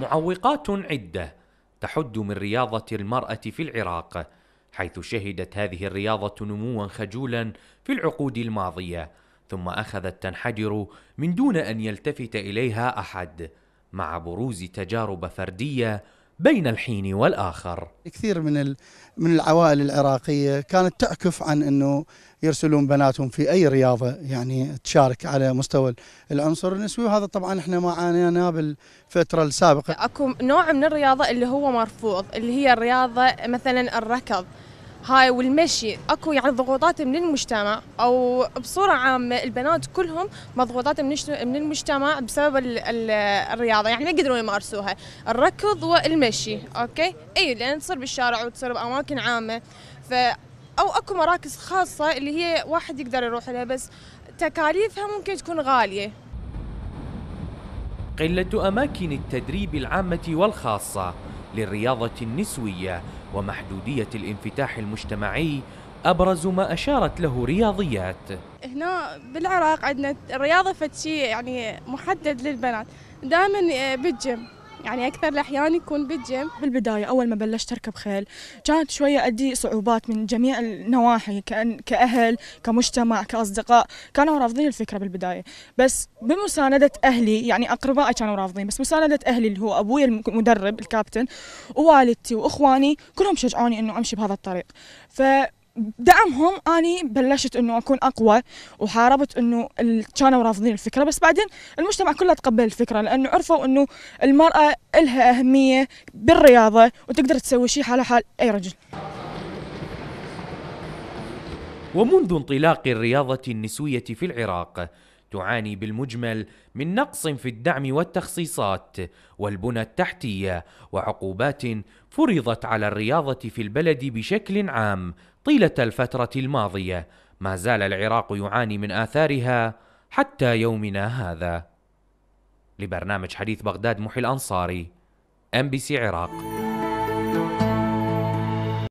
معوقات عده تحد من رياضه المراه في العراق حيث شهدت هذه الرياضه نموا خجولا في العقود الماضيه ثم اخذت تنحدر من دون ان يلتفت اليها احد مع بروز تجارب فرديه بين الحين والآخر كثير من من العوائل العراقية كانت تعكف عن أنه يرسلون بناتهم في أي رياضة يعني تشارك على مستوى العنصر النسوي وهذا طبعا احنا ما عانينا بالفترة السابقة أكو نوع من الرياضة اللي هو مرفوض اللي هي الرياضة مثلا الركض هاي والمشي اكو يعني ضغوطات من المجتمع او بصوره عامه البنات كلهم مضغوطات من من المجتمع بسبب الرياضه يعني ما يقدرون يمارسوها الركض والمشي اوكي اي لان تصير بالشارع وتصير باماكن عامه ف او اكو مراكز خاصه اللي هي واحد يقدر يروح لها بس تكاليفها ممكن تكون غاليه قله اماكن التدريب العامه والخاصه للرياضة النسوية ومحدودية الانفتاح المجتمعي أبرز ما أشارت له رياضيات هنا بالعراق عندنا الرياضة فتشي يعني محدد للبنات دائما آه، بالجيم يعني أكثر الأحيان يكون بالجيم بالبداية أول ما بلشت أركب خيل كانت شوية أدي صعوبات من جميع النواحي كأن كأهل كمجتمع كأصدقاء كانوا رافضين الفكرة بالبداية بس بمساندة أهلي يعني أقربائي كانوا رافضين بس مساندة أهلي اللي هو أبوي المدرب الكابتن ووالدتي وإخواني كلهم شجعوني إنه أمشي بهذا الطريق ف دعمهم اني بلشت انه اكون اقوى وحاربت انه كانوا رافضين الفكره بس بعدين المجتمع كله تقبل الفكره لانه عرفوا انه المراه لها اهميه بالرياضه وتقدر تسوي شيء حالها حال اي رجل. ومنذ انطلاق الرياضه النسويه في العراق تعاني بالمجمل من نقص في الدعم والتخصيصات والبنى التحتيه وعقوبات فرضت على الرياضه في البلد بشكل عام طيله الفتره الماضيه ما زال العراق يعاني من اثارها حتى يومنا هذا لبرنامج حديث بغداد محي الانصاري ام بي سي عراق